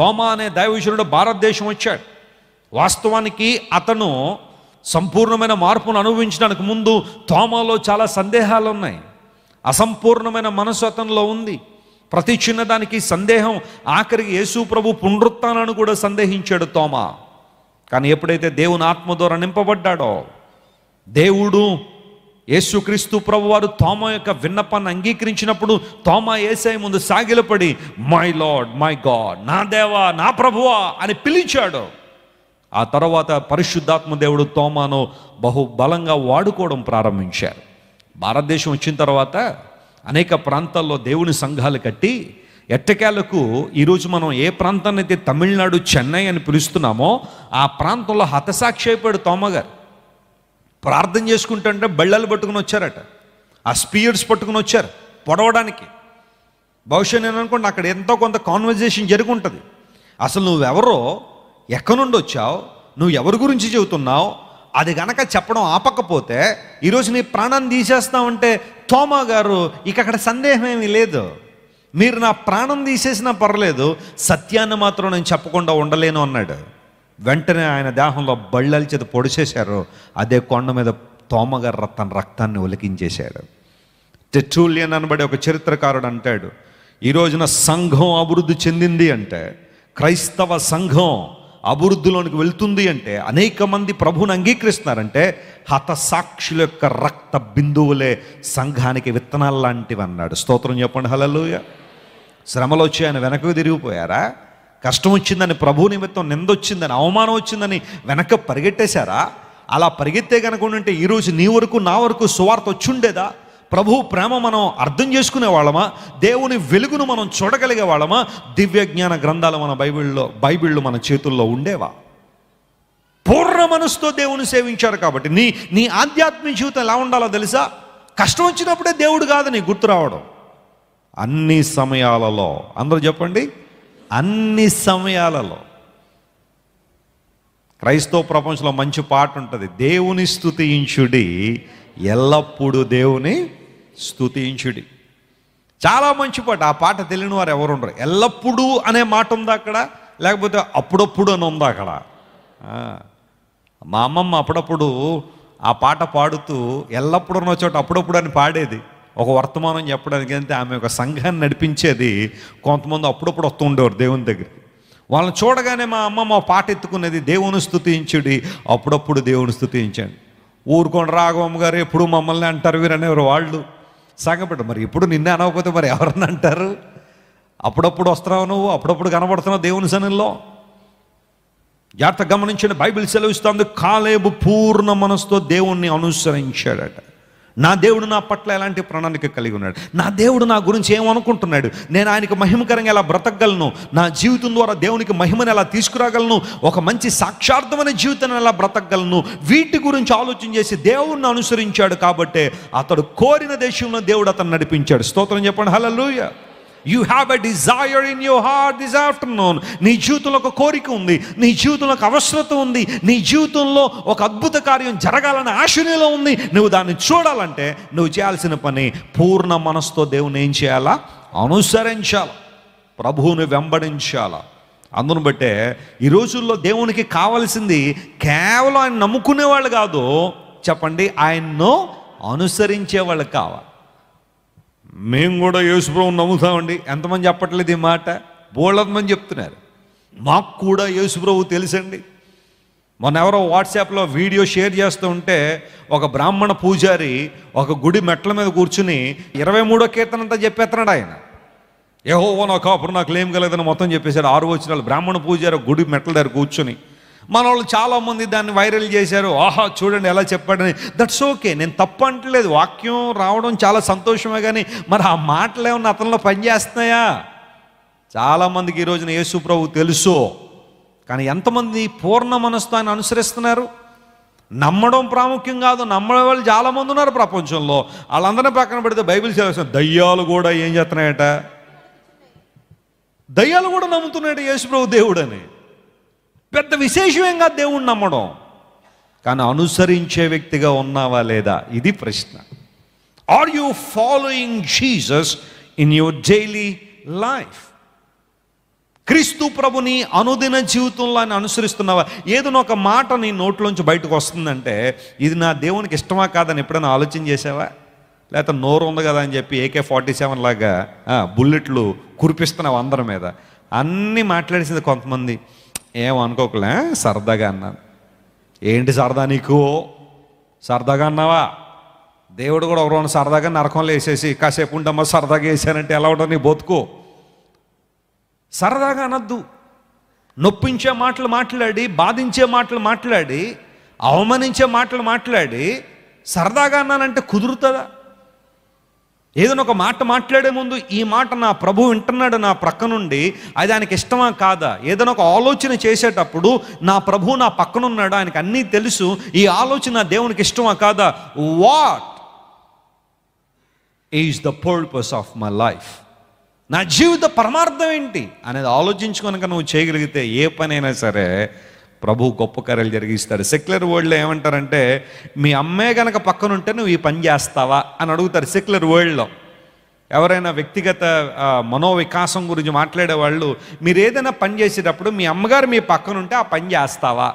తోమా అనే దైవశుడు భారతదేశం వచ్చాడు వాస్తవానికి అతను సంపూర్ణమైన మార్పును అనుభవించడానికి ముందు తోమాలో చాలా సందేహాలు ఉన్నాయి అసంపూర్ణమైన మనసు అతనిలో ఉంది ప్రతి చిన్నదానికి సందేహం ఆఖరికి యేసు ప్రభు పునరుత్నాన్ని కూడా సందేహించాడు తోమా కానీ ఎప్పుడైతే దేవుని ఆత్మ ద్వారా నింపబడ్డాడో దేవుడు యేసుక్రీస్తు ప్రభువారు తోమ యొక్క విన్నపాన్ని అంగీకరించినప్పుడు తోమ ఏసై ముందు సాగిలపడి మై లార్డ్ మై గాడ్ నా దేవా నా ప్రభువా అని పిలిచాడు ఆ తర్వాత పరిశుద్ధాత్మ దేవుడు తోమాను బహుబలంగా వాడుకోవడం ప్రారంభించారు భారతదేశం వచ్చిన తర్వాత అనేక ప్రాంతాల్లో దేవుని సంఘాలు కట్టి ఎట్టకేలకు ఈరోజు మనం ఏ ప్రాంతాన్ని అయితే తమిళనాడు చెన్నై అని పిలుస్తున్నామో ఆ ప్రాంతంలో హతసాక్షి అయిపోయాడు తోమగారు ప్రార్థన చేసుకుంటుంటే బళ్ళలు పట్టుకుని వచ్చారట ఆ స్పీయర్స్ పట్టుకుని వచ్చారు పొడవడానికి బహుశా నేను అనుకోండి అక్కడ ఎంతో కొంత కాన్వర్జేషన్ జరుగుంటుంది అసలు నువ్వెవరో ఎక్కడి నుండి వచ్చావు నువ్వు ఎవరి గురించి చెబుతున్నావు అది గనక చెప్పడం ఆపకపోతే ఈరోజు నీ ప్రాణాన్ని తీసేస్తామంటే తోమా గారు ఇక అక్కడ సందేహమేమీ లేదు మీరు నా ప్రాణం తీసేసినా పర్లేదు సత్యాన్ని మాత్రం నేను చెప్పకుండా ఉండలేను అన్నాడు వెంటనే ఆయన దేహంలో బళ్ళల చేత పొడిచేశారు అదే కొండ మీద తోమగారు తన రక్తాన్ని ఒలికించేశాడు టెట్రూలియన్ అనబడే ఒక చరిత్రకారుడు అంటాడు ఈ రోజున సంఘం అభివృద్ధి చెందింది అంటే క్రైస్తవ సంఘం అభివృద్ధిలోనికి వెళ్తుంది అంటే అనేక మంది ప్రభువుని అంగీకరిస్తున్నారంటే హతసాక్షుల యొక్క రక్త బిందువులే సంఘానికి విత్తనాలు లాంటివి అన్నాడు స్తోత్రం చెప్పండి హలలుయ శ్రమలు వచ్చి ఆయన వెనక్కి తిరిగిపోయారా కష్టం వచ్చిందని ప్రభు నిమిత్తం నిందొచ్చిందని అవమానం వచ్చిందని వెనక పరిగెట్టేశారా అలా పరిగెత్తే కనుక ఉంటే ఈరోజు నీ వరకు నా వరకు సువార్త వచ్చుండేదా ప్రభు ప్రేమ మనం అర్థం చేసుకునే వాళ్ళమా దేవుని వెలుగును మనం చూడగలిగే వాళ్ళమా దివ్య జ్ఞాన గ్రంథాలు మన బైబిల్లో బైబిళ్ళు మన చేతుల్లో ఉండేవా పూర్ణ మనసుతో దేవుని సేవించారు కాబట్టి నీ నీ ఆధ్యాత్మిక జీవితం ఎలా ఉండాలో తెలుసా కష్టం వచ్చినప్పుడే దేవుడు కాదు నీ గుర్తు రావడం అన్ని సమయాలలో అందరూ చెప్పండి అన్ని సమయాలలో క్రైస్తవ ప్రపంచంలో మంచి పాట ఉంటుంది దేవుని స్థుతించుడి ఎల్లప్పుడూ దేవుని స్థుతించుడి చాలా మంచి పాట ఆ పాట తెలియని వారు ఎవరు ఉండరు ఎల్లప్పుడూ అనే మాట ఉందా అక్కడ లేకపోతే అప్పుడప్పుడు అని ఉందా అక్కడ మా అమ్మమ్మ అప్పుడప్పుడు ఆ పాట పాడుతూ ఎల్లప్పుడూ ఉన్న చోట అప్పుడప్పుడు అని పాడేది ఒక వర్తమానం చెప్పడానికి అంటే ఆమె ఒక సంఘాన్ని నడిపించేది కొంతమంది అప్పుడప్పుడు వస్తూ ఉండేవారు దేవుని దగ్గర వాళ్ళని చూడగానే మా అమ్మ మా పాట ఎత్తుకునేది దేవుని స్థుతించుడి అప్పుడప్పుడు దేవుని స్థుతించండి ఊరుకోండి రాఘవమ్మ గారు ఎప్పుడు మమ్మల్ని అంటారు వీరనేవారు వాళ్ళు సంగపెట్ట మరి ఎప్పుడు నిన్నే అనకపోతే మరి ఎవరన్నా అంటారు అప్పుడప్పుడు వస్తున్నావు నువ్వు అప్పుడప్పుడు కనబడుతున్నావు దేవుని సన్నిలో జాగ్రత్త గమనించిన బైబిల్ సెలవిస్తుంది కాలేబు పూర్ణ మనసుతో దేవుణ్ణి అనుసరించాడట నా దేవుడు నా పట్ల ఎలాంటి ప్రణాళిక కలిగి ఉన్నాడు నా దేవుడు నా గురించి ఏమనుకుంటున్నాడు నేను ఆయనకి మహిమకరంగా ఎలా బ్రతకగలను నా జీవితం ద్వారా దేవునికి మహిమను ఎలా తీసుకురాగలను ఒక మంచి సాక్షార్థమైన జీవితాన్ని ఎలా బ్రతకగలను వీటి గురించి ఆలోచన చేసి దేవుణ్ణి అనుసరించాడు కాబట్టే అతడు కోరిన దేశంలో దేవుడు అతను నడిపించాడు స్తోత్రం చెప్పండి hallelujah you have a desire in your heart this afternoon నీ జీవితంలో ఒక కోరిక ఉంది నీ జీవితంలో ఒక అవసరత ఉంది నీ జీవితంలో ఒక అద్భుత కార్యం జరగాలనే ఆశనీలో ఉంది నువ్వు దాన్ని చూడాలంటే నువ్వు చేయాల్సిన పని పూర్ణ మనసుతో దేవుని ఏం చేయాలా అనుసరించాలి ప్రభువుని వెంబడించాలా అందును బట్టే ఈ రోజుల్లో దేవునికి కావాల్సింది కేవలం ఆయన నమ్ముకునేవాళ్ళు కాదు చెప్పండి ఆయన్ను అనుసరించేవాళ్ళు కావాలి మేము కూడా యేసుప్రభు నమ్ముతామండి ఎంతమంది చెప్పట్లేదు ఈ మాట బోళ్ళంతమంది చెప్తున్నారు మాకు కూడా యేసుప్రభు తెలుసండి మొన్న ఎవరో వాట్సాప్లో వీడియో షేర్ చేస్తూ ఉంటే ఒక బ్రాహ్మణ పూజారి ఒక గుడి మెట్ల మీద కూర్చుని ఇరవై మూడో కీర్తన అంతా చెప్పేస్తున్నాడు ఆయన ఏహో నాకు అప్పుడు నాకు లేం కలదని మొత్తం చెప్పేశాడు ఆరు వచ్చిన బ్రాహ్మణ పూజారి గుడి మెట్ల దగ్గర కూర్చుని మన వాళ్ళు చాలామంది దాన్ని వైరల్ చేశారు ఆహా చూడండి ఎలా చెప్పాడని దట్స్ ఓకే నేను తప్పు అంటలేదు వాక్యం రావడం చాలా సంతోషమే కానీ మరి ఆ మాటలు ఏమన్నా అతనిలో పనిచేస్తున్నాయా చాలామందికి ఈ రోజున యేసు ప్రభు తెలుసు కానీ ఎంతమంది పూర్ణ మనసుతో ఆయన అనుసరిస్తున్నారు నమ్మడం ప్రాముఖ్యం కాదు నమ్మడం వాళ్ళు చాలామంది ఉన్నారు ప్రపంచంలో వాళ్ళందరినీ పక్కన పెడితే బైబిల్ చదివేసిన దయ్యాలు కూడా ఏం చేస్తున్నాయట దయ్యాలు కూడా నమ్ముతున్నాడు యేసుప్రభు దేవుడని పెద్ద విశేషంగా దేవుణ్ణి నమ్మడం కానీ అనుసరించే వ్యక్తిగా ఉన్నావా లేదా ఇది ప్రశ్న are you following Jesus in your daily life క్రీస్తు ప్రభుని అనుదిన జీవితంలో ఆయన అనుసరిస్తున్నావా ఏదైనా ఒక మాట నీ నోట్లోంచి బయటకు వస్తుందంటే ఇది నా దేవునికి ఇష్టమా కాదని ఎప్పుడైనా ఆలోచన చేసావా లేకపోతే నోరు ఉంది కదా అని చెప్పి ఏకే ఫార్టీ సెవెన్ లాగా బుల్లెట్లు కురిపిస్తున్నావు అందరి మీద అన్నీ మాట్లాడేసింది కొంతమంది ఏమనుకోకలే సరదాగా అన్నాను ఏంటి సరదా నీకు సరదాగా అన్నావా దేవుడు కూడా ఒకరోజు సరదాగా నరకంలో వేసేసి కాసేపు ఉండమ్మా సరదాగా వేసానంటే ఎలా ఉండవు నీ బతుకు సరదాగా అనద్దు నొప్పించే మాటలు మాట్లాడి బాధించే మాటలు మాట్లాడి అవమానించే మాటలు మాట్లాడి సరదాగా అన్నానంటే కుదురుతుందా ఏదైనా ఒక మాట మాట్లాడే ముందు ఈ మాట నా ప్రభు వింటున్నాడు నా ప్రక్క నుండి అది ఆయనకి ఇష్టమా కాదా ఏదైనా ఒక ఆలోచన చేసేటప్పుడు నా ప్రభు నా పక్కనున్నాడు ఆయనకు అన్నీ తెలుసు ఈ ఆలోచన దేవునికి ఇష్టమా కాదా what is the purpose of my life నా జీవిత పరమార్థం ఏంటి అనేది ఆలోచించుకొనక నువ్వు చేయగలిగితే ఏ పనైనా సరే ప్రభు గొప్ప కార్యాలు జరిగిస్తాడు సెక్యులర్ వరల్డ్లో ఏమంటారంటే మీ అమ్మే గనక పక్కనుంటే నువ్వు ఈ పని చేస్తావా అని అడుగుతారు సెక్యులర్ వరల్డ్లో ఎవరైనా వ్యక్తిగత మనోవికాసం గురించి మాట్లాడే వాళ్ళు మీరు ఏదైనా పని చేసేటప్పుడు మీ అమ్మగారు మీ పక్కన ఉంటే ఆ పని చేస్తావా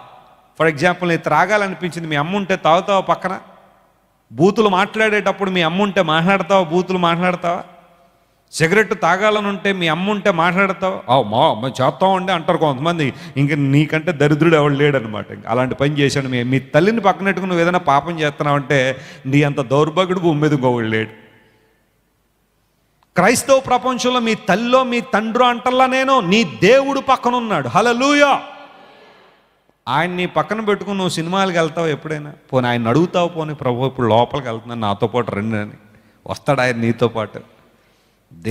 ఫర్ ఎగ్జాంపుల్ నేను త్రాగాలనిపించింది మీ అమ్మ ఉంటే తాగుతావా పక్కన బూతులు మాట్లాడేటప్పుడు మీ అమ్మ ఉంటే మాట్లాడతావా బూతులు మాట్లాడతావా సిగరెట్ తాగాలనుంటే మీ అమ్మ ఉంటే మాట్లాడతావు మా అమ్మ చేస్తామండి అంటారు కొంతమంది ఇంక నీకంటే దరిద్రుడు ఎవడు లేడనమాట అలాంటి పని చేశాను మీ మీ తల్లిని పక్కనట్టుకు నువ్వు ఏదైనా పాపం చేస్తున్నావు అంటే నీ అంత దౌర్భాగ్యుడు భూమి మీద ఇంకొకడు లేడు క్రైస్తవ ప్రపంచంలో మీ తల్లిలో మీ తండ్రి అంటల్లా నేను నీ దేవుడు పక్కన ఉన్నాడు హలలుయా ఆయన నీ పక్కన పెట్టుకుని నువ్వు సినిమాలకు వెళ్తావు ఎప్పుడైనా పోనీ ఆయన అడుగుతావు పోనీ ప్రభు ఇప్పుడు లోపలికి వెళ్తున్నాను నాతో పాటు రండి అని వస్తాడు ఆయన నీతో పాటు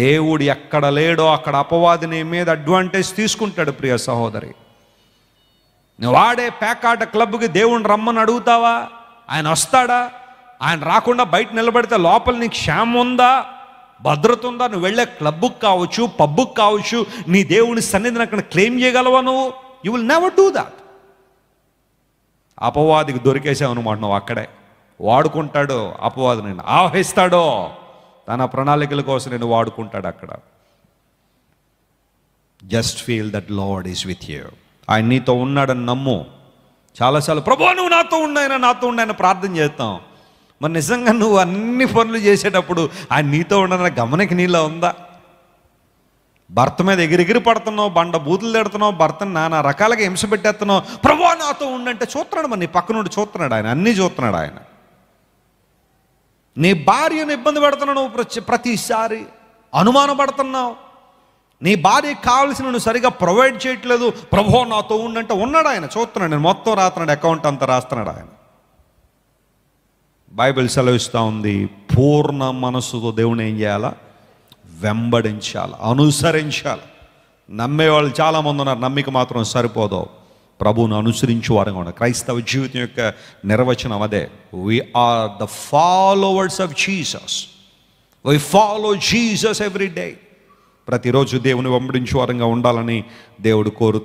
దేవుడు ఎక్కడ లేడో అక్కడ అపవాది నీ మీద అడ్వాంటేజ్ తీసుకుంటాడు ప్రియ సహోదరి నువ్వు ఆడే పేకాట క్లబ్కి దేవుణ్ణి రమ్మని అడుగుతావా ఆయన వస్తాడా ఆయన రాకుండా బయట నిలబడితే లోపల నీకు క్షేమం ఉందా భద్రత ఉందా నువ్వు వెళ్ళే క్లబ్కి కావచ్చు పబ్బుకి కావచ్చు నీ దేవుని సన్నిధిని అక్కడ క్లెయిమ్ చేయగలవా నువ్వు you will never do that అపవాదికి దొరికేసావు అనమాట నువ్వు అక్కడే వాడుకుంటాడు అపవాదిని నేను తన ప్రణాళికల కోసం నేను వాడుకుంటాడు అక్కడ just feel that Lord is with you ఆయన నీతో ఉన్నాడని నమ్ము చాలాసార్లు ప్రభు నువ్వు నాతో ఉన్నాయన నాతో ఉన్నాయని ప్రార్థన చేస్తాం మరి నిజంగా నువ్వు అన్ని పనులు చేసేటప్పుడు ఆయన నీతో ఉండన గమనికి నీలో ఉందా భర్త మీద ఎగిరిగిరి పడుతున్నావు బండ బూతులు తిడుతున్నావు భర్తను నానా రకాలుగా హింస పెట్టేస్తున్నావు ప్రభు నాతో ఉండంటే చూస్తున్నాడు మరి నీ పక్కనుండి చూస్తున్నాడు ఆయన అన్నీ చూస్తున్నాడు ఆయన నీ భార్యను ఇబ్బంది పెడుతున్నావు ప్రతి ప్రతిసారి అనుమానపడుతున్నావు నీ భార్యకి కావాల్సిన నువ్వు సరిగా ప్రొవైడ్ చేయట్లేదు ప్రభో నాతో ఉండంటే ఉన్నాడు ఆయన చూస్తున్నాడు నేను మొత్తం రాస్తున్నాడు అకౌంట్ అంతా రాస్తున్నాడు ఆయన బైబిల్ సెలవిస్తూ ఉంది పూర్ణ మనసుతో దేవుని ఏం చేయాలా వెంబడించాలి అనుసరించాలి నమ్మేవాళ్ళు చాలామంది ఉన్నారు నమ్మిక మాత్రం సరిపోదావు ప్రభువును అనుసరించు వారంగా ఉండాలి క్రైస్తవ జీవితం యొక్క నిర్వచనం అదే we are the followers of Jesus we follow Jesus every day ప్రతిరోజు దేవుని వెంబడించే వారంగా ఉండాలని దేవుడు కోరు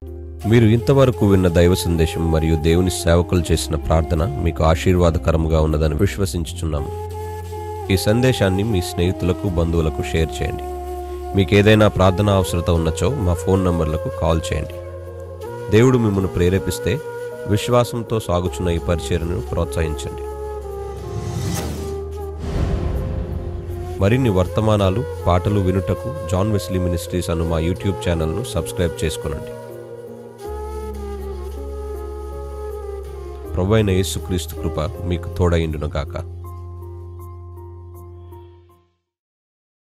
మీరు ఇంతవరకు విన్న దైవ సందేశం మరియు దేవుని సేవకులు చేసిన ప్రార్థన మీకు ఆశీర్వాదకరంగా ఉన్నదని విశ్వసించుచున్నాము ఈ సందేశాన్ని మీ స్నేహితులకు బంధువులకు షేర్ చేయండి మీకు ఏదైనా ప్రార్థనా అవసరత ఉన్నచో మా ఫోన్ నంబర్లకు కాల్ చేయండి దేవుడు మిమ్మల్ని ప్రేరేపిస్తే విశ్వాసంతో సాగుచున్న ఈ పరిచయను ప్రోత్సహించండి మరిన్ని వర్తమానాలు పాటలు వినుటకు జాన్ వెస్లీ మినిస్ట్రీస్ అను మా యూట్యూబ్ ఛానల్ను సబ్స్క్రైబ్ చేసుకునండి ప్రభు అయిన యేసుక్రీస్తు కృప మీకు తోడైండునుగాక